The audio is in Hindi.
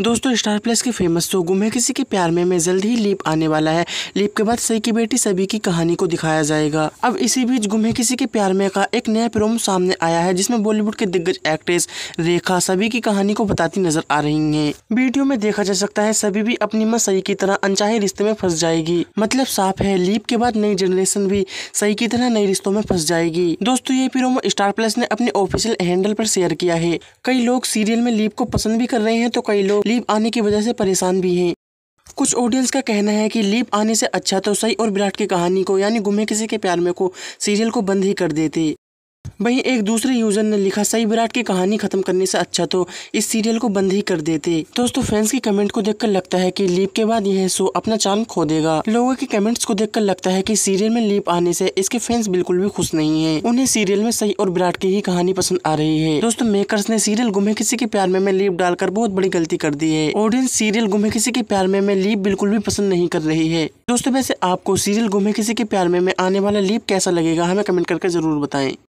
दोस्तों स्टार प्लस की फेमस शो गुम है किसी के प्यार में मैं जल्द ही लीप आने वाला है लीप के बाद सई की बेटी सभी की कहानी को दिखाया जाएगा अब इसी बीच गुम है किसी के प्यार में का एक नया प्रोम सामने आया है जिसमें बॉलीवुड के दिग्गज एक्ट्रेस रेखा सभी की कहानी को बताती नजर आ रही है वीडियो में देखा जा सकता है सभी भी अपनी माँ सई की तरह अनचाहे रिश्ते में फंस जाएगी मतलब साफ है लीप के बाद नई जनरेशन भी सही की तरह नई रिश्तों में फंस जाएगी दोस्तों ये प्रोमो स्टार प्लस ने अपने ऑफिशियल हैंडल पर शेयर किया है कई लोग सीरियल में लीप को पसंद भी कर रहे हैं तो कई लोग लोग लीव आने की वजह से परेशान भी हैं कुछ ऑडियंस का कहना है कि लीप आने से अच्छा तो सही और विराट की कहानी को यानी गुमे किसी के प्यार में को सीरियल को बंद ही कर देते वहीं एक दूसरे यूजर ने लिखा सही विराट की कहानी खत्म करने से अच्छा तो इस सीरियल को बंद ही कर देते दोस्तों फैंस की कमेंट को देखकर लगता है कि लीप के बाद यह शो अपना चार्म खो देगा लोगों के कमेंट्स को देखकर लगता है कि सीरियल में लीप आने से इसके फैंस बिल्कुल भी खुश नहीं है उन्हें सीरियल में सही और विराट की ही कहानी पसंद आ रही है दोस्तों मेकर्स ने सीरियल गुमे किसी के प्यार में, लीप डालकर बहुत बड़ी गलती कर दी है ऑडियंस सीरियल गुमे किसी के प्यार में, लीप बिल्कुल भी पसंद नहीं कर रही है दोस्तों वैसे आपको सीरियल गुमे किसी के प्यार में, में आने वाला लीप कैसा लगेगा हमें कमेंट करके जरूर बताएं